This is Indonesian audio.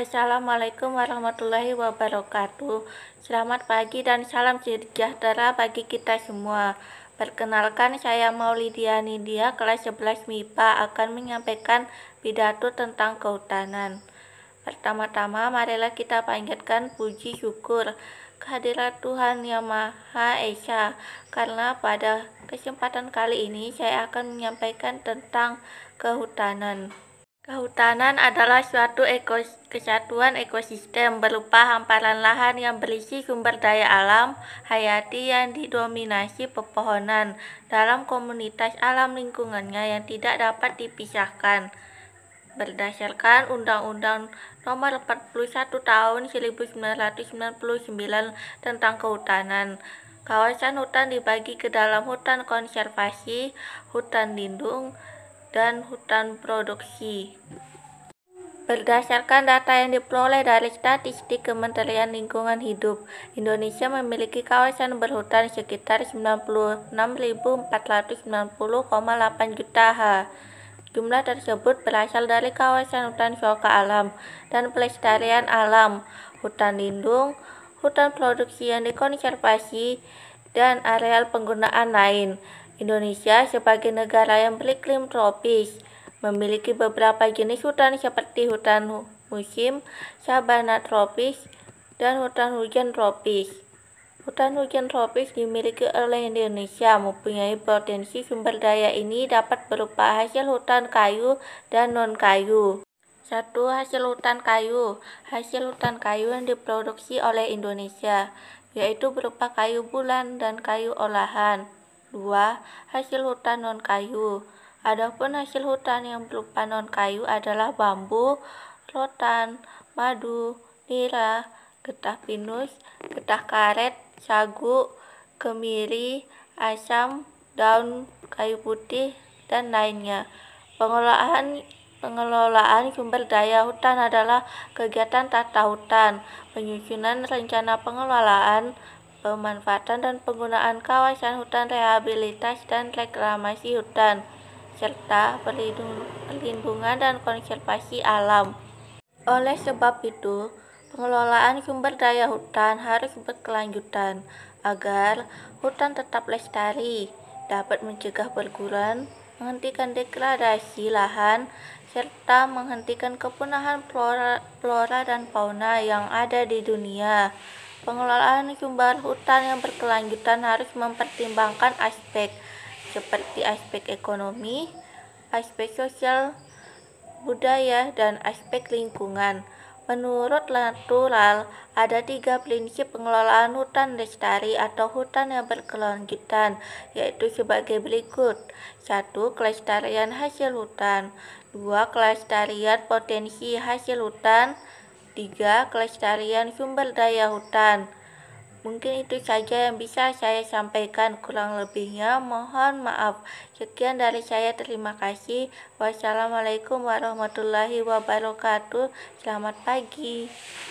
Assalamualaikum warahmatullahi wabarakatuh. Selamat pagi dan salam sejahtera bagi kita semua. Perkenalkan saya Maulidia Nidia kelas 11 MIPA akan menyampaikan pidato tentang kehutanan. Pertama-tama marilah kita panjatkan puji syukur kehadirat Tuhan Yang Maha Esa karena pada kesempatan kali ini saya akan menyampaikan tentang kehutanan. Kehutanan adalah suatu ekos kesatuan ekosistem berupa hamparan lahan yang berisi sumber daya alam hayati yang didominasi pepohonan dalam komunitas alam lingkungannya yang tidak dapat dipisahkan. Berdasarkan Undang-Undang Nomor 41 Tahun 1999 tentang Kehutanan, kawasan hutan dibagi ke dalam hutan konservasi, hutan lindung, dan hutan produksi. Berdasarkan data yang diperoleh dari Statistik Kementerian Lingkungan Hidup, Indonesia memiliki kawasan berhutan sekitar 96.490,8 juta ha. Jumlah tersebut berasal dari kawasan hutan suaka alam dan pelestarian alam, hutan lindung, hutan produksi yang dikonservasi, dan areal penggunaan lain. Indonesia sebagai negara yang beriklim tropis memiliki beberapa jenis hutan seperti hutan musim, sabana tropis, dan hutan hujan tropis. Hutan hujan tropis dimiliki oleh Indonesia mempunyai potensi sumber daya ini dapat berupa hasil hutan kayu dan non-kayu. Satu hasil hutan kayu. Hasil hutan kayu yang diproduksi oleh Indonesia yaitu berupa kayu bulan dan kayu olahan. 2. Hasil hutan non kayu. Adapun hasil hutan yang berupa non kayu adalah bambu, rotan, madu, nira, getah pinus, getah karet, sagu, kemiri, asam, daun kayu putih, dan lainnya. Pengelolaan Pengelolaan sumber daya hutan adalah kegiatan tata hutan, penyusunan rencana pengelolaan, pemanfaatan dan penggunaan kawasan hutan rehabilitasi dan reklamasi hutan, serta perlindungan dan konservasi alam. Oleh sebab itu, pengelolaan sumber daya hutan harus berkelanjutan agar hutan tetap lestari, dapat mencegah perguruan, menghentikan degradasi lahan, serta menghentikan kepunahan flora, flora dan fauna yang ada di dunia. Pengelolaan sumber hutan yang berkelanjutan harus mempertimbangkan aspek seperti aspek ekonomi, aspek sosial, budaya, dan aspek lingkungan. Menurut Natural, ada tiga prinsip pengelolaan hutan lestari atau hutan yang berkelanjutan, yaitu sebagai berikut. 1. Kelestarian hasil hutan. 2. Kelestarian potensi hasil hutan. 3. Kelestarian sumber daya hutan. Mungkin itu saja yang bisa saya sampaikan. Kurang lebihnya mohon maaf. Sekian dari saya. Terima kasih. Wassalamualaikum warahmatullahi wabarakatuh. Selamat pagi.